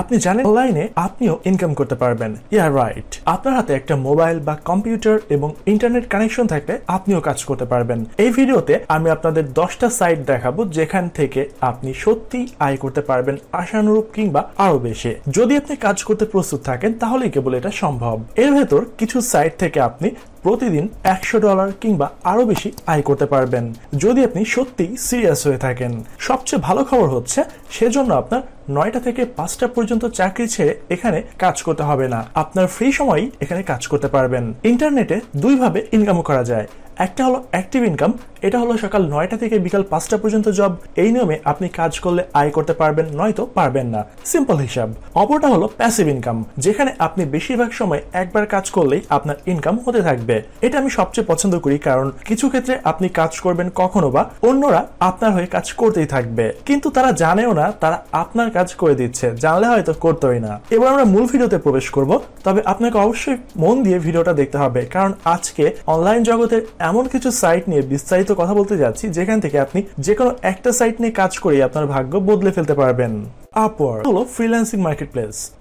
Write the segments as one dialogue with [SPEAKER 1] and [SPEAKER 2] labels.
[SPEAKER 1] আপনি জানেন অনলাইনে আপনিও ইনকাম করতে পারবেন ইয়ার রাইট আপনার হাতে একটা মোবাইল বা কম্পিউটার এবং ইন্টারনেট কানেকশন থাকলে আপনিও কাজ করতে পারবেন এই ভিডিওতে আমি আপনাদের দশটা সাইট দেখাবো যেখান থেকে আপনি সত্যি আয় করতে পারবেন আশানুরূপ কিংবা আরো বেশি যদি আপনি কাজ করতে প্রস্তুত থাকেন তাহলেই কেবল এটা সম্ভব এর ভেতর কিছু সাইট থেকে আপনি প্রতিদিন একশো ডলার কিংবা আরো বেশি আয় করতে পারবেন যদি আপনি সত্যি সিরিয়াস হয়ে থাকেন সবচেয়ে ভালো খবর হচ্ছে সেজন্য আপনার নয়টা থেকে পাঁচটা পর্যন্ত চাকরি ছেড়ে এখানে কাজ করতে হবে না আপনার ফ্রি সময়ই এখানে কাজ করতে পারবেন ইন্টারনেটে দুইভাবে ইনকাম করা যায় একটা হলো অ্যাক্টিভ ইনকাম এটা হলো সকাল নয়টা থেকে বিকাল পাঁচটা পর্যন্ত জব এই নিয়মে আপনি কাজ করলে আয় করতে পারবেন নয়তো পারবেন না সিম্পল হিসাব অপরটা হলো প্যাসিভ ইনকাম যেখানে আপনি বেশিরভাগ সময় একবার কাজ করলেই আপনার ইনকাম হতে থাকবে এটা আমি সবচেয়ে পছন্দ করি কারণ কিছু ক্ষেত্রে আপনি কাজ করবেন কখনো বা অন্যরা আপনার হয়ে কাজ করতেই থাকবে কিন্তু তারা জানেও না তারা আপনার কাজ করে দিচ্ছে জানলে হয়তো করতোই না এবার আমরা মূল ভিডিওতে প্রবেশ করব তবে আপনাকে অবশ্যই মন দিয়ে ভিডিওটা দেখতে হবে কারণ আজকে অনলাইন জগতের এমন কিছু সাইট নিয়ে বিস্তারিত কথা বলতে যাচ্ছি যেখান থেকে আপনি যে কোনো একটা সাইট নিয়ে কাজ করে আপনার ভাগ্য বদলে ফেলতে পারবেন আপওয়ার হলো ফ্রিল্যান্সিং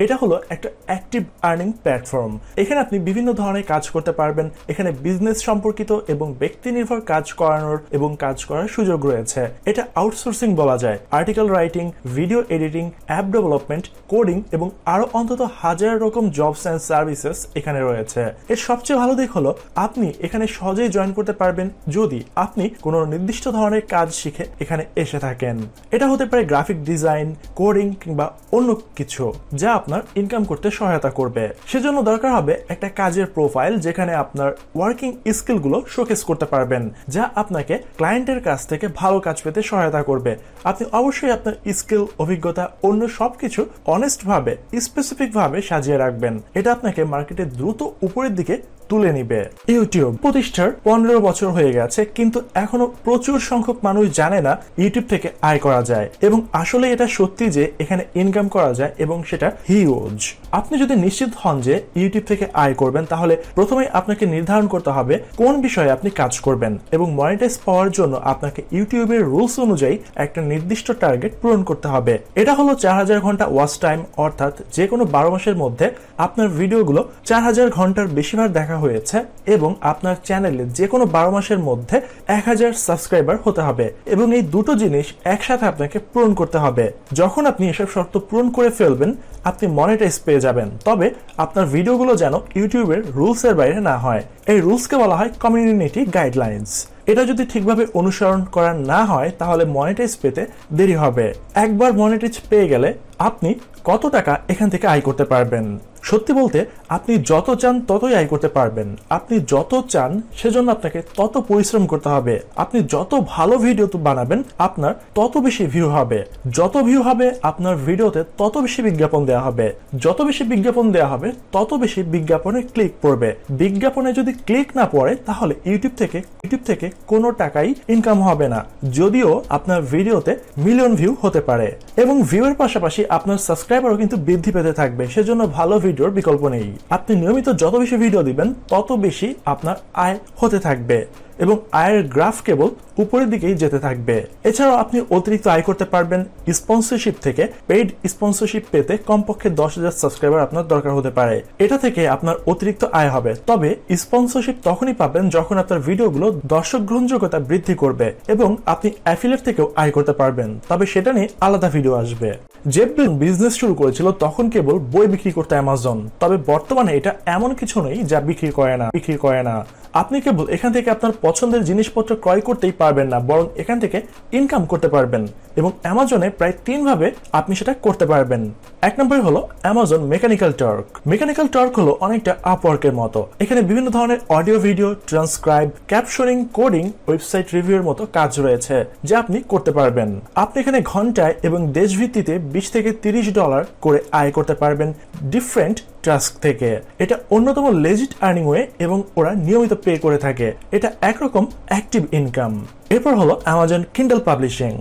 [SPEAKER 1] এটা হলো একটা অ্যাক্টিভ আর্নিং প্ল্যাটফর্ম এখানে আপনি বিভিন্ন ধরনের কাজ করতে পারবেন এখানে বিজনেস সম্পর্কিত এবং ব্যক্তি নির্ভর কাজ করানোর এবং কাজ করার সুযোগ রয়েছে এটা আউটসোর্সিং বলা যায় article writing video editing app development coding এবং আরো অন্তত হাজার রকম জবস অ্যান্ড সার্ভিসেস এখানে রয়েছে এর সবচেয়ে ভালো দিক হলো আপনি এখানে সহজেই জয়েন করতে পারবেন যদি আপনি কোনো নির্দিষ্ট ধরনের কাজ শিখে এখানে এসে থাকেন এটা হতে পারে গ্রাফিক ডিজাইন কোডিং টিউটরিং কিংবা অন্য কিছু যা আপনার ইনকাম করতে সহায়তা করবে সেজন্য দরকার হবে একটা কাজের প্রোফাইল যেখানে আপনার ওয়ার্কিং স্কিলগুলো শোকেস করতে পারবেন যা আপনাকে ক্লায়েন্টের কাছ থেকে ভালো কাজ পেতে সহায়তা করবে আপনি অবশ্যই আপনার স্কিল অভিজ্ঞতা অন্য সব কিছু অনেস্টভাবে স্পেসিফিকভাবে সাজিয়ে রাখবেন এটা আপনাকে মার্কেটে দ্রুত উপরের দিকে তুলে নিবে ইউটিউব প্রতিষ্ঠার পনেরো বছর হয়ে গেছে কিন্তু এখনো প্রচুর সংখ্যক মানুষ জানে না ইউটিউব থেকে আয় করা যায় এবং আসলে এটা সত্যি যে এখানে ইনকাম করা যায় এবং সেটা হিউজ আপনি যদি নিশ্চিত হন যে ইউটিউব থেকে আয় করবেন তাহলে প্রথমে আপনাকে নির্ধারণ করতে হবে কোন বিষয়ে আপনি কাজ করবেন এবং মনিটাইজ পাওয়ার জন্য আপনাকে ইউটিউবের রুলস অনুযায়ী একটা নির্দিষ্ট টার্গেট পূরণ করতে হবে এটা হলো চার হাজার ঘন্টা ওয়াচ টাইম অর্থাৎ যে কোনো বারো মাসের মধ্যে আপনার ভিডিওগুলো চার হাজার ঘন্টার বেশিরভাগ দেখা হয়েছে এবং আপনার চ্যানেলে যে কোনো বারো মাসের মধ্যে এক হাজার সাবস্ক্রাইবার হতে হবে এবং এই দুটো জিনিস একসাথে আপনাকে পূরণ করতে হবে যখন আপনি এসব শর্ত পূরণ করে ফেলবেন আপনি মনিটাইজ পেয়ে যাবেন তবে আপনার ভিডিওগুলো যেন ইউটিউবের রুলসের বাইরে না হয় এই রুলসকে বলা হয় কমিউনিটি গাইডলাইন্স এটা যদি ঠিকভাবে অনুসরণ করা না হয় তাহলে মনিটাইজ পেতে দেরি হবে একবার মনিটাইজ পেয়ে গেলে আপনি কত টাকা এখান থেকে আয় করতে পারবেন সত্যি বলতে আপনি যত চান ততই আয় করতে পারবেন আপনি যত চান সেজন্য আপনাকে তত পরিশ্রম করতে হবে আপনি যত ভালো ভিডিও বানাবেন আপনার তত বেশি ভিউ হবে যত ভিউ হবে আপনার ভিডিওতে তত বেশি বিজ্ঞাপন দেওয়া হবে যত বেশি বিজ্ঞাপন দেওয়া হবে তত বেশি বিজ্ঞাপনে ক্লিক পড়বে বিজ্ঞাপনে যদি ক্লিক না পড়ে তাহলে ইউটিউব থেকে ইউটিউব থেকে কোনো টাকাই ইনকাম হবে না যদিও আপনার ভিডিওতে মিলিয়ন ভিউ হতে পারে এবং ভিউয়ের পাশাপাশি আপনার সাবস্ক্রাইবারও কিন্তু বৃদ্ধি পেতে থাকবে সেজন্য ভালো ভিডিও ভিডিওর বিকল্প নেই আপনি নিয়মিত যত বেশি ভিডিও দিবেন তত বেশি আপনার আয় হতে থাকবে এবং আয়ের গ্রাফ কেবল উপরের দিকেই যেতে থাকবে এছাড়াও আপনি অতিরিক্ত আয় করতে পারবেন স্পন্সরশিপ থেকে পেইড স্পন্সরশিপ পেতে কমপক্ষে দশ হাজার সাবস্ক্রাইবার আপনার দরকার হতে পারে এটা থেকে আপনার অতিরিক্ত আয় হবে তবে স্পন্সরশিপ তখনই পাবেন যখন আপনার ভিডিওগুলো দর্শক গ্রহণযোগ্যতা বৃদ্ধি করবে এবং আপনি অ্যাফিলেট থেকেও আয় করতে পারবেন তবে সেটা নিয়ে আলাদা ভিডিও আসবে জেবলিন বিজনেস শুরু করেছিল তখন কেবল বই বিক্রি করতে অ্যামাজন তবে বর্তমানে এটা এমন কিছু নেই যা বিক্রি করে না বিক্রি করে না আপনি কেবল এখান থেকে আপনার পছন্দের জিনিসপত্র ক্রয় করতেই পারবেন না বরং এখান থেকে ইনকাম করতে পারবেন এবং অ্যামাজনে প্রায় তিনভাবে আপনি সেটা করতে পারবেন এক নম্বরে হলো Amazon Mechanical Turk Mechanical Turk হলো অনেকটা আপওয়ার্কের মতো এখানে বিভিন্ন ধরনের audio video transcribe captioning coding website রিভিউর মতো কাজ রয়েছে যা আপনি করতে পারবেন আপনি এখানে ঘন্টায় এবং দেশভিত্তিতে বিশ থেকে তিরিশ ডলার করে আয় করতে পারবেন ডিফারেন্ট টাস্ক থেকে এটা অন্যতম লেজিট আর্নিং ওয়ে এবং ওরা নিয়মিত পে করে থাকে এটা একরকম অ্যাক্টিভ ইনকাম এরপর হলো অ্যামাজন কিন্ডল পাবলিশিং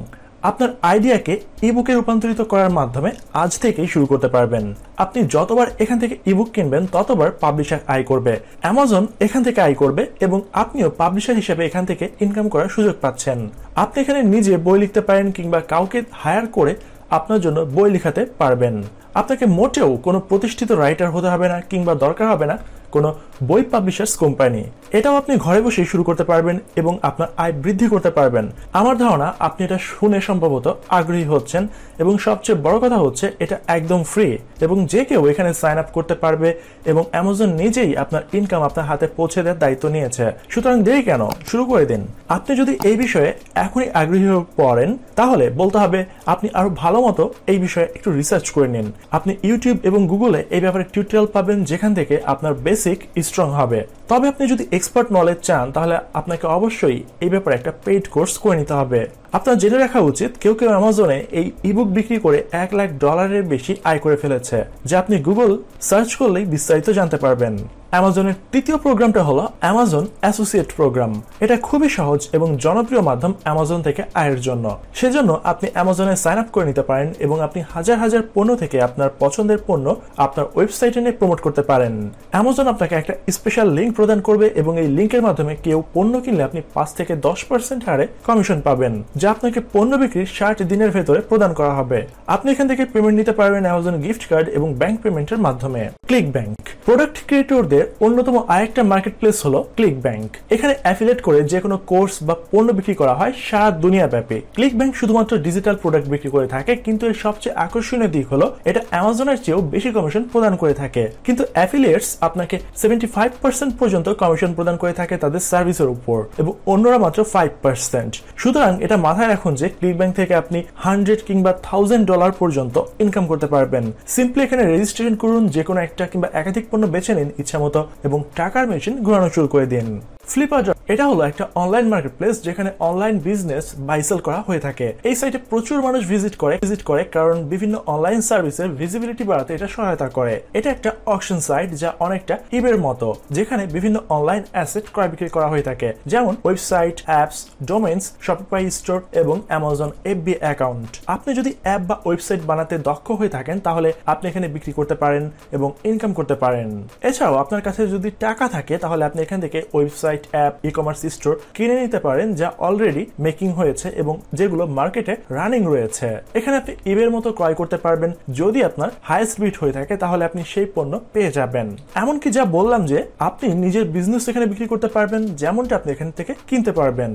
[SPEAKER 1] আপনার আইডিয়াকে ইবুকে রূপান্তরিত করার মাধ্যমে আজ থেকেই শুরু করতে পারবেন আপনি যতবার এখান থেকে ইবুক কিনবেন ততবার পাবলিশার আয় করবে অ্যামাজন এখান থেকে আয় করবে এবং আপনিও পাবলিশার হিসেবে এখান থেকে ইনকাম করার সুযোগ পাচ্ছেন আপনি এখানে নিজে বই লিখতে পারেন কিংবা কাউকে হায়ার করে আপনার জন্য বই লিখাতে পারবেন আপনাকে মোটেও কোনো প্রতিষ্ঠিত রাইটার হতে হবে না কিংবা দরকার হবে না কোনো বই পাবলিশার্স কোম্পানি এটাও আপনি ঘরে বসে শুরু করতে পারবেন এবং আপনার আয় বৃদ্ধি করতে পারবেন আমার ধারণা আপনি এটা শুনে সম্ভবত আগ্রহী হচ্ছেন এবং সবচেয়ে বড় কথা হচ্ছে এটা একদম ফ্রি এবং যে কেউ এখানে সাইন আপ করতে পারবে এবং অ্যামাজন নিজেই আপনার ইনকাম আপনার হাতে পৌঁছে দেওয়ার দায়িত্ব নিয়েছে সুতরাং দেরি কেন শুরু করে দিন আপনি যদি এই বিষয়ে এখনই আগ্রহী হয়ে পড়েন তাহলে বলতে হবে আপনি আরো ভালো মতো এই বিষয়ে একটু রিসার্চ করে নিন আপনি ইউটিউব এবং গুগলে এই ব্যাপারে টিউটোরিয়াল পাবেন যেখান থেকে আপনার বেস বেসিক স্ট্রং হবে তবে আপনি যদি এক্সপার্ট নলেজ চান তাহলে আপনাকে অবশ্যই এই ব্যাপারে একটা পেইড কোর্স করে নিতে হবে আপনার জেনে রাখা উচিত কেউ কেউ অ্যামাজনে এই ইবুক বিক্রি করে এক লাখ ডলারের বেশি আয় করে ফেলেছে যা আপনি গুগল সার্চ করলেই বিস্তারিত জানতে পারবেন অ্যামাজনের তৃতীয় প্রোগ্রামটা হলো অ্যামাজন অ্যাসোসিয়েট প্রোগ্রাম এটা খুবই সহজ এবং জনপ্রিয় মাধ্যম অ্যামাজন থেকে আয়ের জন্য সেজন্য আপনি অ্যামাজনে সাইন আপ করে নিতে পারেন এবং আপনি হাজার হাজার পণ্য থেকে আপনার পছন্দের পণ্য আপনার ওয়েবসাইটে নিয়ে প্রমোট করতে পারেন অ্যামাজন আপনাকে একটা স্পেশাল লিঙ্ক প্রদান করবে এবং এই লিঙ্কের মাধ্যমে কেউ পণ্য কিনলে আপনি পাঁচ থেকে দশ পার্সেন্ট হারে কমিশন পাবেন যা আপনাকে পণ্য বিক্রির ষাট দিনের ভেতরে প্রদান করা হবে আপনি এখান থেকে পেমেন্ট নিতে পারবেন অ্যামাজন গিফট কার্ড এবং ব্যাংক পেমেন্টের মাধ্যমে ক্লিক ব্যাংক প্রোডাক্ট ক্রিয়েটরদের অন্যতম আরেকটা মার্কেট প্লেস হলো ক্লিক ব্যাংক এখানে অ্যাফিলেট করে যে কোনো কোর্স বা পণ্য বিক্রি করা হয় সারা দুনিয়া ব্যাপী ক্লিক ব্যাংক শুধুমাত্র ডিজিটাল প্রোডাক্ট বিক্রি করে থাকে কিন্তু এর সবচেয়ে আকর্ষণীয় দিক হলো এটা অ্যামাজনের চেয়েও বেশি কমিশন প্রদান করে থাকে কিন্তু অ্যাফিলিয়েটস আপনাকে সেভেন্টি ফাইভ পার্সেন্ট পর্যন্ত কমিশন প্রদান করে থাকে তাদের সার্ভিসের উপর এবং অন্যরা মাত্র ফাইভ পার্সেন্ট সুতরাং এটা মাথায় রাখুন যে ক্লিক ব্যাংক থেকে আপনি হান্ড্রেড কিংবা থাউজেন্ড ডলার পর্যন্ত ইনকাম করতে পারবেন সিম্পলি এখানে রেজিস্ট্রেশন করুন যে কোনো একটা কিংবা একাধিক পণ্য বেছে নিন ইচ্ছা মতো এবং টাকার মেশিন ঘোরানো শুরু করে দিন ফ্লিপার এটা হলো একটা অনলাইন মার্কেট প্লেস যেখানে অনলাইন বিজনেস বাইসেল করা হয়ে থাকে এই সাইটে প্রচুর মানুষ ভিজিট করে ভিজিট করে কারণ বিভিন্ন অনলাইন সার্ভিসের ভিজিবিলিটি বাড়াতে এটা সহায়তা করে এটা একটা অকশন সাইট যা অনেকটা ইবের মতো যেখানে বিভিন্ন অনলাইন অ্যাসেট ক্রয় বিক্রি করা হয়ে থাকে যেমন website apps domains Shopify store এবং অ্যামাজন এফবি অ্যাকাউন্ট আপনি যদি অ্যাপ বা ওয়েবসাইট বানাতে দক্ষ হয়ে থাকেন তাহলে আপনি এখানে বিক্রি করতে পারেন এবং ইনকাম করতে পারেন এছাড়াও আপনার কাছে যদি টাকা থাকে তাহলে আপনি এখান থেকে website website app ecommerce store কিনে নিতে পারেন যা অলরেডি মেকিং হয়েছে এবং যেগুলো মার্কেটে রানিং রয়েছে এখানে আপনি ইবের মতো ক্রয় করতে পারবেন যদি আপনার হাইস্ট বিট হয়ে থাকে তাহলে আপনি সেই পণ্য পেয়ে যাবেন এমনকি যা বললাম যে আপনি নিজের বিজনেস এখানে বিক্রি করতে পারবেন যেমনটা আপনি এখান থেকে কিনতে পারবেন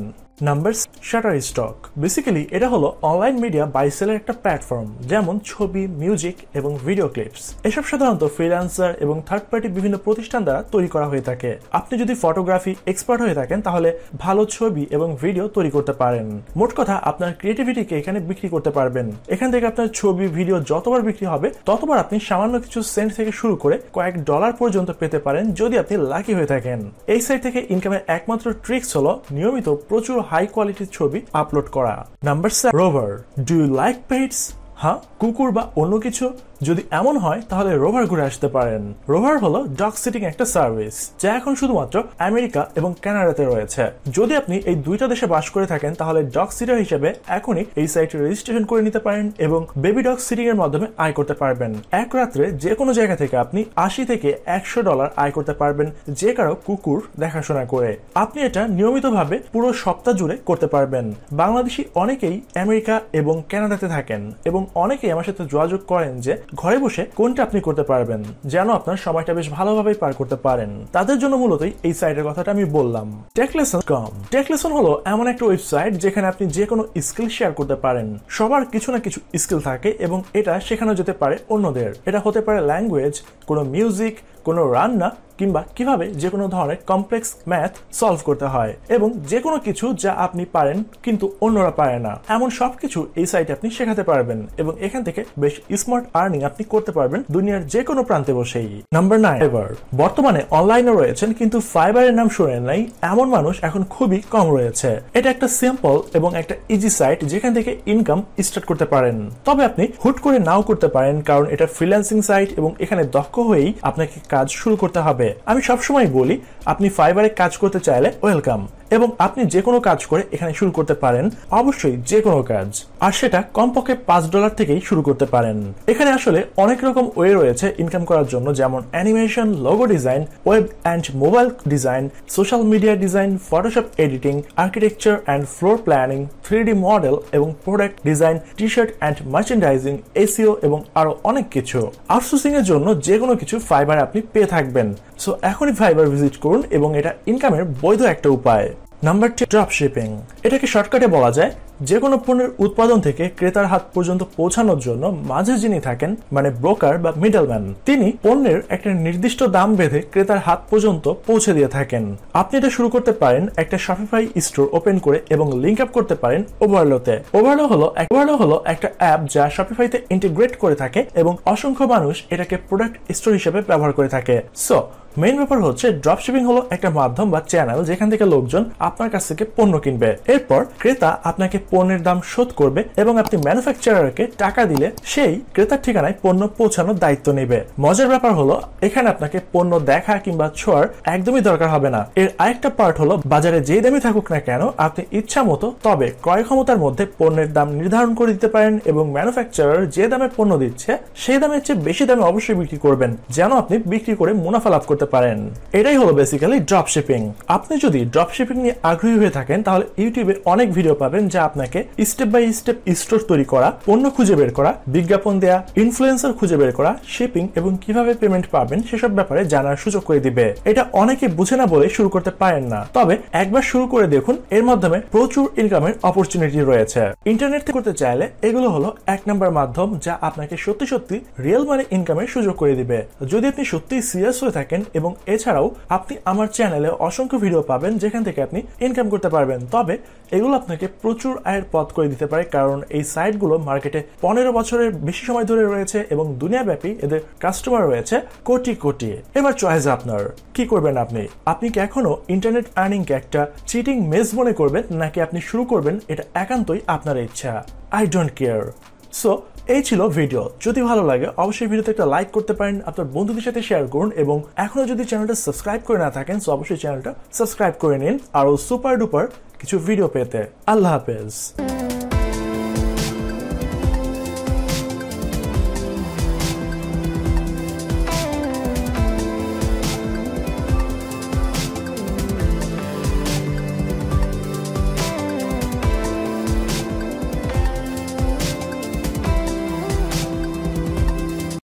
[SPEAKER 1] নাম্বারস শাটার স্টক বেসিক্যালি এটা হলো অনলাইন মিডিয়া বাই সেলের একটা প্ল্যাটফর্ম যেমন ছবি মিউজিক এবং ভিডিও ক্লিপস এসব সাধারণত ফ্রিল্যান্সার এবং থার্ড পার্টি বিভিন্ন প্রতিষ্ঠান দ্বারা তৈরি করা হয়ে থাকে আপনি যদি ফটোগ্রাফি এক্সপার্ট হয়ে থাকেন তাহলে ভালো ছবি এবং ভিডিও তৈরি করতে পারেন মোট কথা আপনার ক্রিয়েটিভিটিকে এখানে বিক্রি করতে পারবেন এখান থেকে আপনার ছবি ভিডিও যতবার বিক্রি হবে ততবার আপনি সামান্য কিছু সেন্ট থেকে শুরু করে কয়েক ডলার পর্যন্ত পেতে পারেন যদি আপনি লাকি হয়ে থাকেন এই সাইট থেকে ইনকামের একমাত্র ট্রিক্স হলো নিয়মিত প্রচুর হাই কোয়ালিটির ছবি আপলোড করা number Rover do you like pets হ্যাঁ কুকুর বা অন্য কিছু যদি এমন হয় তাহলে রোভার ঘুরে আসতে পারেন রোভার হলো ডগ সিটিং একটা সার্ভিস যা এখন শুধুমাত্র আমেরিকা এবং কানাডাতে রয়েছে যদি আপনি এই দুইটা দেশে বাস করে থাকেন তাহলে ডগ সিটার হিসেবে এখনই এই সাইটে রেজিস্ট্রেশন করে নিতে পারেন এবং বেবি ডগ সিটিং এর মাধ্যমে আয় করতে পারবেন এক রাত্রে যে কোনো জায়গা থেকে আপনি আশি থেকে একশো ডলার আয় করতে পারবেন যে কারো কুকুর দেখাশোনা করে আপনি এটা নিয়মিতভাবে পুরো সপ্তাহ জুড়ে করতে পারবেন বাংলাদেশি অনেকেই আমেরিকা এবং কানাডাতে থাকেন এবং অনেকেই আমার সাথে যোগাযোগ করেন যে ঘরে বসে কোনটা আপনি করতে পারবেন যেন আপনার সময়টা বেশ ভালোভাবে পার করতে পারেন তাদের জন্য মূলত এই সাইটের কথাটা আমি বললাম টেকলেসন কম টেকলেসন হলো এমন একটা ওয়েবসাইট যেখানে আপনি যে কোনো স্কিল শেয়ার করতে পারেন সবার কিছু না কিছু স্কিল থাকে এবং এটা শেখানো যেতে পারে অন্যদের এটা হতে পারে ল্যাঙ্গুয়েজ কোনো মিউজিক কোনো রান্না কিংবা কিভাবে যে কোনো ধরনের কমপ্লেক্স ম্যাথ সলভ করতে হয় এবং যে কোনো কিছু যা আপনি পারেন কিন্তু অন্যরা পারে না এমন সব কিছু এই সাইটে আপনি শেখাতে পারবেন এবং এখান থেকে বেশ স্মার্ট আর্নিং আপনি করতে পারবেন দুনিয়ার যে কোনো প্রান্তে বসেই নাম্বার নাইন ফাইবার বর্তমানে অনলাইনে রয়েছেন কিন্তু ফাইবারের নাম শুনে নাই এমন মানুষ এখন খুবই কম রয়েছে এটা একটা সিম্পল এবং একটা ইজি সাইট যেখান থেকে ইনকাম স্টার্ট করতে পারেন তবে আপনি হুট করে নাও করতে পারেন কারণ এটা ফ্রিল্যান্সিং সাইট এবং এখানে দক্ষ হয়েই আপনাকে কাজ শুরু করতে হবে আমি সবসময় বলি আপনি ফাইবারে কাজ করতে চাইলে ওয়েলকাম এবং আপনি যে কোনো কাজ করে এখানে শুরু করতে পারেন অবশ্যই যে কোনো কাজ আর সেটা কমপক্ষে পাঁচ ডলার থেকেই শুরু করতে পারেন এখানে আসলে অনেক রকম ওয়ে রয়েছে ইনকাম করার জন্য যেমন animation logo design web and mobile design social media design Photoshop editing architecture and floor planning three D model এবং product design T shirt and merchandising SEO এবং আরো অনেক কিছু আউটসোর্সিং এর জন্য যে কোনো কিছু ফাইবার আপনি পেয়ে থাকবেন সো এখনই ফাইবার ভিজিট করুন এবং এটা ইনকামের বৈধ একটা উপায় নাম্বার টু ড্রপ শিপিং এটাকে শর্টকাটে বলা যায় যে কোনো পণ্যের উৎপাদন থেকে ক্রেতার হাত পর্যন্ত পৌঁছানোর জন্য মাঝে যিনি থাকেন মানে ব্রোকার বা মিডলম্যান তিনি পণ্যের একটা নির্দিষ্ট দাম বেঁধে ক্রেতার হাত পর্যন্ত পৌঁছে দিয়ে থাকেন আপনি এটা শুরু করতে পারেন একটা শপিফাই স্টোর ওপেন করে এবং লিঙ্ক আপ করতে পারেন ওভারলোতে ওভারলো হলো ওভারলো হলো একটা অ্যাপ যা শপিফাইতে ইন্টিগ্রেট করে থাকে এবং অসংখ্য মানুষ এটাকে প্রোডাক্ট স্টোর হিসেবে ব্যবহার করে থাকে সো মেইন ব্যাপার হচ্ছে ড্রপশিপিং হলো একটা মাধ্যম বা চ্যানেল যেখান থেকে লোকজন আপনার কাছ থেকে পণ্য কিনবে এরপর ক্রেতা আপনাকে পণ্যের দাম শোধ করবে এবং আপনি ম্যানুফ্যাকচারারকে টাকা দিলে সেই ক্রেতার ঠিকানায় পণ্য পৌঁছানোর দায়িত্ব নেবে মজার ব্যাপার হলো এখানে আপনাকে পণ্য দেখা কিংবা ছোঁয়ার একদমই দরকার হবে না এর আরেকটা পার্ট হলো বাজারে যেই দামে থাকুক না কেন আপনি ইচ্ছা মতো তবে ক্রয় ক্ষমতার মধ্যে পণ্যের দাম নির্ধারণ করে দিতে পারেন এবং ম্যানুফ্যাকচারার যে দামে পণ্য দিচ্ছে সেই দামের চেয়ে বেশি দামে অবশ্যই বিক্রি করবেন যেন আপনি বিক্রি করে মুনাফা লাভ করতে পারেন এটাই হলো বেসিক্যালি ড্রপ শিপিং আপনি যদি ড্রপ শিপিং নিয়ে আগ্রহী হয়ে থাকেন তাহলে ইউটিউবে অনেক ভিডিও পাবেন যা আপনাকে স্টেপ বাই স্টেপ স্টোর তৈরি করা পণ্য খুঁজে বের করা বিজ্ঞাপন দেয়া ইনফ্লুয়েন্সার খুঁজে বের করা শিপিং এবং কিভাবে পেমেন্ট পাবেন সেসব ব্যাপারে জানার সুযোগ করে দিবে এটা অনেকে বুঝে না বলে শুরু করতে পারেন না তবে একবার শুরু করে দেখুন এর মাধ্যমে প্রচুর ইনকামের অপরচুনিটি রয়েছে ইন্টারনেট করতে চাইলে এগুলো হলো এক নম্বর মাধ্যম যা আপনাকে সত্যি সত্যি রিয়েল মানে ইনকামের সুযোগ করে দিবে যদি আপনি সত্যি সিরিয়াস হয়ে থাকেন এবং এছাড়াও আপনি আমার চ্যানেলে অসংখ্য ভিডিও পাবেন যেখান থেকে আপনি ইনকাম করতে পারবেন তবে এগুলো আপনাকে প্রচুর আয়ের পথ করে দিতে পারে কারণ এই সাইটগুলো মার্কেটে পনেরো বছরের বেশি সময় ধরে রয়েছে এবং দুনিয়াব্যাপী এদের কাস্টমার রয়েছে কোটি কোটি এবার চয়েস আপনার কি করবেন আপনি আপনি কি এখনো ইন্টারনেট আর্নিংকে একটা চিটিং মেজ মনে করবেন নাকি আপনি শুরু করবেন এটা একান্তই আপনার ইচ্ছা আই ডোন্ট কেয়ার সো এই ছিল ভিডিও যদি ভালো লাগে অবশ্যই ভিডিওতে একটা লাইক করতে পারেন আপনার বন্ধুদের সাথে শেয়ার করুন এবং এখনও যদি চ্যানেলটা সাবস্ক্রাইব করে না থাকেন সো অবশ্যই চ্যানেলটা সাবস্ক্রাইব করে নিন আরও সুপার ডুপার কিছু ভিডিও পেতে আল্লাহ হাফেজ